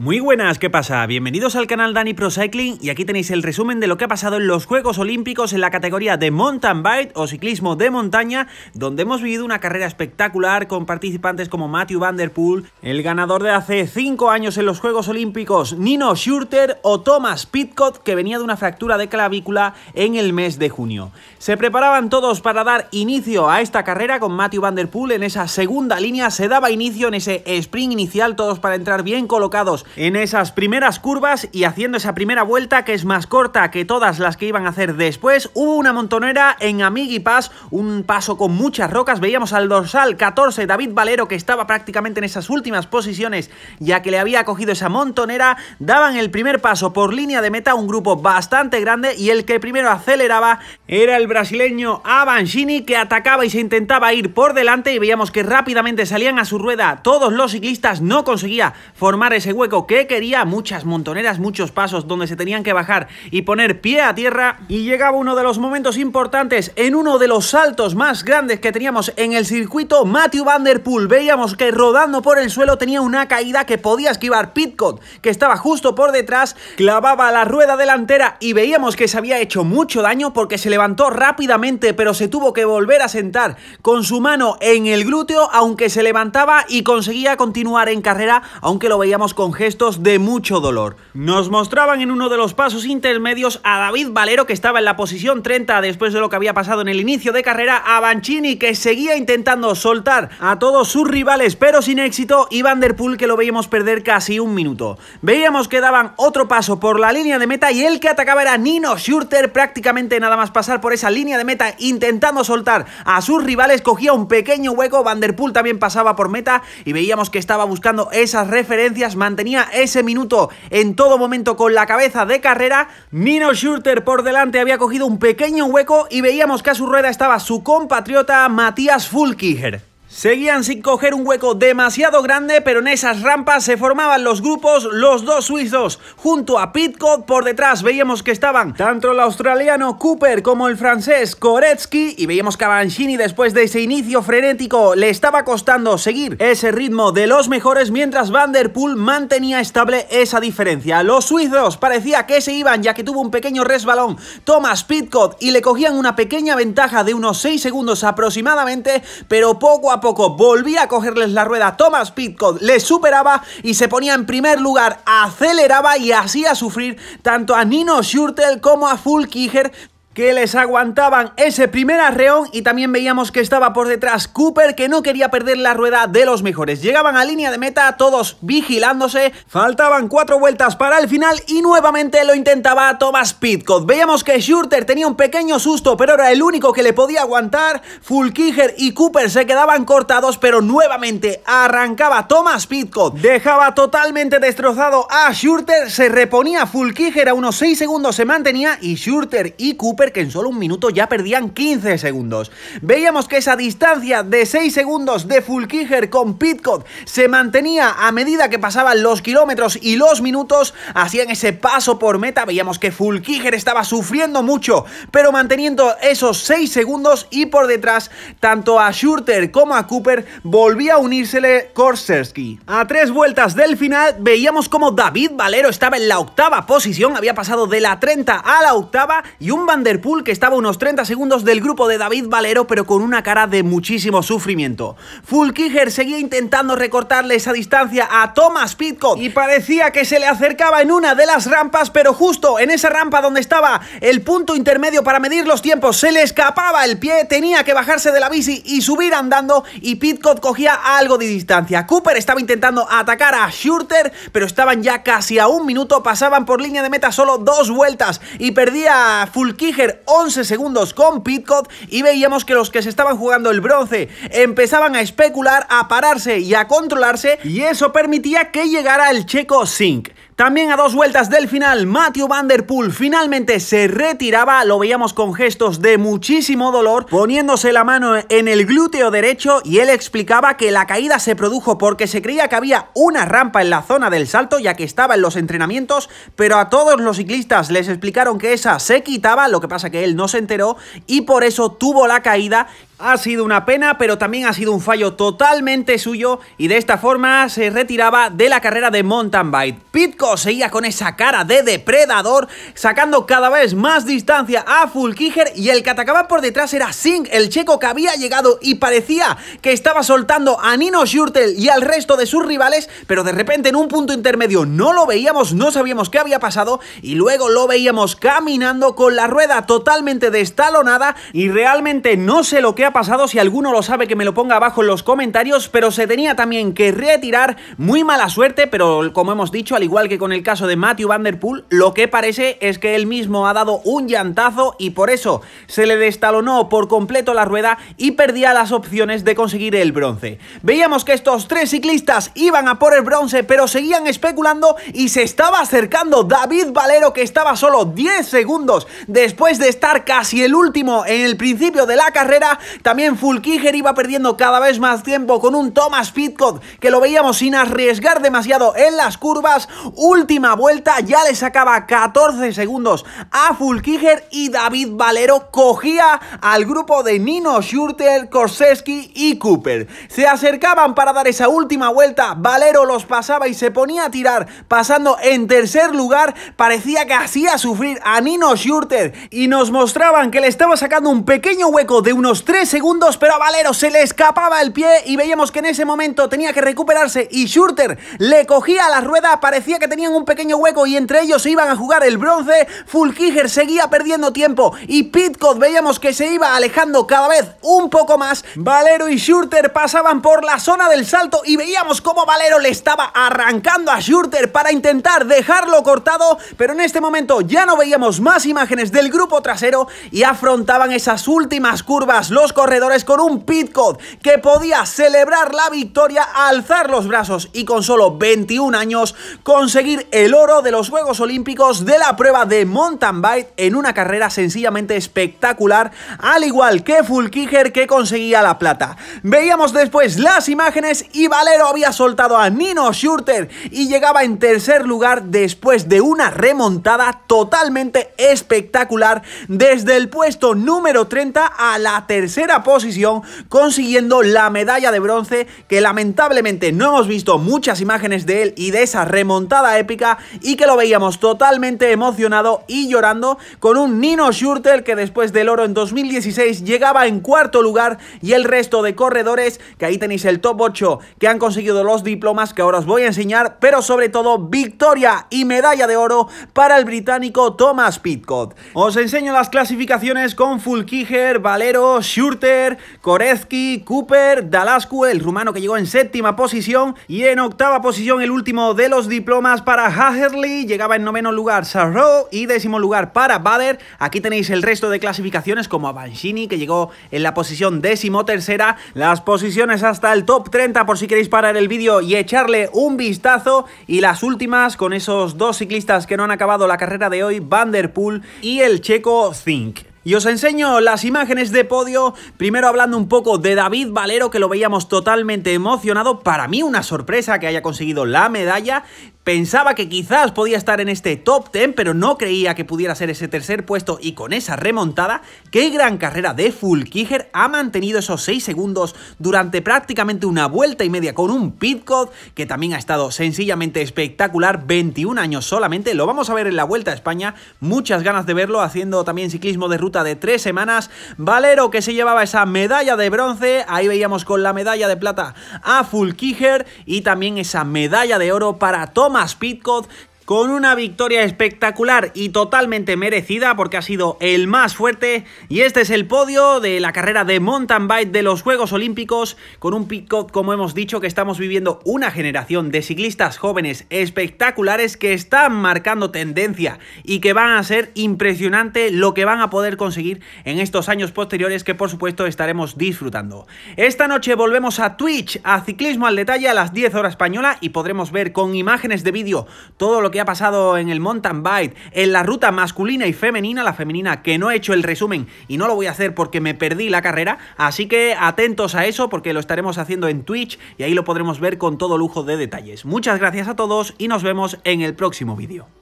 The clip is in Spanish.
Muy buenas, ¿qué pasa? Bienvenidos al canal Dani Pro Cycling y aquí tenéis el resumen de lo que ha pasado en los Juegos Olímpicos en la categoría de mountain bike o ciclismo de montaña, donde hemos vivido una carrera espectacular con participantes como Matthew Vanderpool el ganador de hace 5 años en los Juegos Olímpicos Nino Schurter o Thomas Pitcott que venía de una fractura de clavícula en el mes de junio. Se preparaban todos para dar inicio a esta carrera con Matthew Vanderpool en esa segunda línea, se daba inicio en ese sprint inicial todos para entrar bien colocados en esas primeras curvas y haciendo esa primera vuelta que es más corta que todas las que iban a hacer después. Hubo una montonera en Amigui un paso con muchas rocas. Veíamos al dorsal 14 David Valero que estaba prácticamente en esas últimas posiciones ya que le había cogido esa montonera. Daban el primer paso por línea de meta un grupo bastante grande y el que primero aceleraba era el brasileño Avancini que atacaba y se intentaba ir por delante y veíamos que rápidamente salían a su rueda todos los ciclistas. No conseguía formar ese hueco que quería muchas montoneras, muchos pasos donde se tenían que bajar y poner pie a tierra y llegaba uno de los momentos importantes en uno de los saltos más grandes que teníamos en el circuito Matthew Van Veíamos que rodando por el suelo tenía una caída que podía esquivar Pitcot que estaba justo por detrás, clavaba la rueda delantera y veíamos que se había hecho mucho daño porque se levantó rápidamente pero se tuvo que volver a sentar con su mano en el glúteo aunque se levantaba y conseguía continuar en carrera aunque lo veíamos con estos de mucho dolor. Nos mostraban en uno de los pasos intermedios a David Valero, que estaba en la posición 30 después de lo que había pasado en el inicio de carrera, a Banchini, que seguía intentando soltar a todos sus rivales, pero sin éxito, y Van que lo veíamos perder casi un minuto. Veíamos que daban otro paso por la línea de meta y el que atacaba era Nino Schurter, prácticamente nada más pasar por esa línea de meta, intentando soltar a sus rivales, cogía un pequeño hueco, Van también pasaba por meta y veíamos que estaba buscando esas referencias, mantenía ese minuto en todo momento con la cabeza de carrera. Nino Schurter por delante había cogido un pequeño hueco y veíamos que a su rueda estaba su compatriota Matías Fulkiger. Seguían sin coger un hueco demasiado grande, pero en esas rampas se formaban los grupos, los dos suizos, junto a Pitcock por detrás. Veíamos que estaban tanto el australiano Cooper como el francés Koretsky y veíamos que Banshini después de ese inicio frenético le estaba costando seguir ese ritmo de los mejores mientras Van mantenía estable esa diferencia. Los suizos parecía que se iban ya que tuvo un pequeño resbalón Thomas Pitcock y le cogían una pequeña ventaja de unos 6 segundos aproximadamente, pero poco a poco volvía a cogerles la rueda Thomas Pitcock, les superaba y se ponía en primer lugar, aceleraba y hacía sufrir tanto a Nino Schürtel como a Fulkiger que les aguantaban ese primer arreón y también veíamos que estaba por detrás Cooper que no quería perder la rueda de los mejores. Llegaban a línea de meta todos vigilándose, faltaban cuatro vueltas para el final y nuevamente lo intentaba Thomas Pitcott. Veíamos que Schurter tenía un pequeño susto pero era el único que le podía aguantar, Fulkiger y Cooper se quedaban cortados pero nuevamente arrancaba Thomas Pitcott, dejaba totalmente destrozado a Schurter, se reponía Fulkiger a unos 6 segundos se mantenía y Schurter y Cooper que en solo un minuto ya perdían 15 segundos. Veíamos que esa distancia de 6 segundos de Fulkiger con Pitcock se mantenía a medida que pasaban los kilómetros y los minutos, hacían ese paso por meta, veíamos que Fulkiger estaba sufriendo mucho, pero manteniendo esos 6 segundos y por detrás tanto a Schurter como a Cooper volvía a unírsele Korserski. A tres vueltas del final veíamos como David Valero estaba en la octava posición, había pasado de la 30 a la octava y un Van pool que estaba unos 30 segundos del grupo de David Valero, pero con una cara de muchísimo sufrimiento. Fulkiger seguía intentando recortarle esa distancia a Thomas Pitcock y parecía que se le acercaba en una de las rampas, pero justo en esa rampa donde estaba el punto intermedio para medir los tiempos, se le escapaba el pie, tenía que bajarse de la bici y subir andando y Pitcock cogía algo de distancia. Cooper estaba intentando atacar a Schurter, pero estaban ya casi a un minuto, pasaban por línea de meta solo dos vueltas y perdía Fulkiger 11 segundos con Pitcott y veíamos que los que se estaban jugando el bronce empezaban a especular, a pararse y a controlarse y eso permitía que llegara el checo Sink también a dos vueltas del final, Matthew Van finalmente se retiraba, lo veíamos con gestos de muchísimo dolor, poniéndose la mano en el glúteo derecho y él explicaba que la caída se produjo porque se creía que había una rampa en la zona del salto ya que estaba en los entrenamientos, pero a todos los ciclistas les explicaron que esa se quitaba, lo que pasa que él no se enteró y por eso tuvo la caída ha sido una pena, pero también ha sido un fallo totalmente suyo y de esta forma se retiraba de la carrera de mountain bike. Pitco seguía con esa cara de depredador, sacando cada vez más distancia a Fulkiger y el que atacaba por detrás era Singh, el checo que había llegado y parecía que estaba soltando a Nino Schurtel y al resto de sus rivales, pero de repente en un punto intermedio no lo veíamos, no sabíamos qué había pasado y luego lo veíamos caminando con la rueda totalmente destalonada y realmente no sé lo que pasado, si alguno lo sabe que me lo ponga abajo en los comentarios, pero se tenía también que retirar, muy mala suerte, pero como hemos dicho, al igual que con el caso de Matthew Van Der Poel, lo que parece es que él mismo ha dado un llantazo y por eso se le destalonó por completo la rueda y perdía las opciones de conseguir el bronce. Veíamos que estos tres ciclistas iban a por el bronce, pero seguían especulando y se estaba acercando David Valero que estaba solo 10 segundos después de estar casi el último en el principio de la carrera también Fulkiger iba perdiendo cada vez más tiempo con un Thomas Pitcock que lo veíamos sin arriesgar demasiado en las curvas. Última vuelta, ya le sacaba 14 segundos a Fulkiger y David Valero cogía al grupo de Nino Schurter, Korseski y Cooper. Se acercaban para dar esa última vuelta, Valero los pasaba y se ponía a tirar, pasando en tercer lugar, parecía que hacía sufrir a Nino Schurter y nos mostraban que le estaba sacando un pequeño hueco de unos 3 segundos, pero a Valero se le escapaba el pie y veíamos que en ese momento tenía que recuperarse y Schurter le cogía la rueda, parecía que tenían un pequeño hueco y entre ellos se iban a jugar el bronce, Fulkiger seguía perdiendo tiempo y Pitcot veíamos que se iba alejando cada vez un poco más, Valero y Schurter pasaban por la zona del salto y veíamos cómo Valero le estaba arrancando a Schurter para intentar dejarlo cortado, pero en este momento ya no veíamos más imágenes del grupo trasero y afrontaban esas últimas curvas los corredores con un pitcot que podía celebrar la victoria, alzar los brazos y con solo 21 años conseguir el oro de los Juegos Olímpicos de la prueba de mountain bike en una carrera sencillamente espectacular, al igual que Fulkiger que conseguía la plata. Veíamos después las imágenes y Valero había soltado a Nino Schurter y llegaba en tercer lugar después de una remontada totalmente espectacular desde el puesto número 30 a la tercera posición consiguiendo la medalla de bronce que lamentablemente no hemos visto muchas imágenes de él y de esa remontada épica y que lo veíamos totalmente emocionado y llorando con un Nino Schurter que después del oro en 2016 llegaba en cuarto lugar y el resto de corredores que ahí tenéis el top 8 que han conseguido los diplomas que ahora os voy a enseñar pero sobre todo victoria y medalla de oro para el británico Thomas Pitcott. Os enseño las clasificaciones con Fulkiger, Valero, Schurter Korezki, Cooper, Dalascu, el rumano que llegó en séptima posición y en octava posición el último de los diplomas para Hagerly, llegaba en noveno lugar Sarro y décimo lugar para Bader. Aquí tenéis el resto de clasificaciones como Avancini que llegó en la posición décimo tercera, las posiciones hasta el top 30 por si queréis parar el vídeo y echarle un vistazo y las últimas con esos dos ciclistas que no han acabado la carrera de hoy, Vanderpool y el checo Zink. Y os enseño las imágenes de podio, primero hablando un poco de David Valero, que lo veíamos totalmente emocionado, para mí una sorpresa que haya conseguido la medalla, Pensaba que quizás podía estar en este top 10, pero no creía que pudiera ser ese tercer puesto y con esa remontada, qué gran carrera de Fulkiger ha mantenido esos 6 segundos durante prácticamente una vuelta y media con un stop que también ha estado sencillamente espectacular, 21 años solamente, lo vamos a ver en la Vuelta a España, muchas ganas de verlo haciendo también ciclismo de ruta de 3 semanas, Valero que se llevaba esa medalla de bronce, ahí veíamos con la medalla de plata a Fulkiger y también esa medalla de oro para Tomás más speed con una victoria espectacular y totalmente merecida porque ha sido el más fuerte y este es el podio de la carrera de mountain bike de los Juegos Olímpicos con un pico, como hemos dicho, que estamos viviendo una generación de ciclistas jóvenes espectaculares que están marcando tendencia y que van a ser impresionante lo que van a poder conseguir en estos años posteriores que por supuesto estaremos disfrutando. Esta noche volvemos a Twitch, a Ciclismo al Detalle a las 10 horas española y podremos ver con imágenes de vídeo todo lo que ha pasado en el mountain bike, en la ruta masculina y femenina, la femenina que no he hecho el resumen y no lo voy a hacer porque me perdí la carrera, así que atentos a eso porque lo estaremos haciendo en Twitch y ahí lo podremos ver con todo lujo de detalles. Muchas gracias a todos y nos vemos en el próximo vídeo.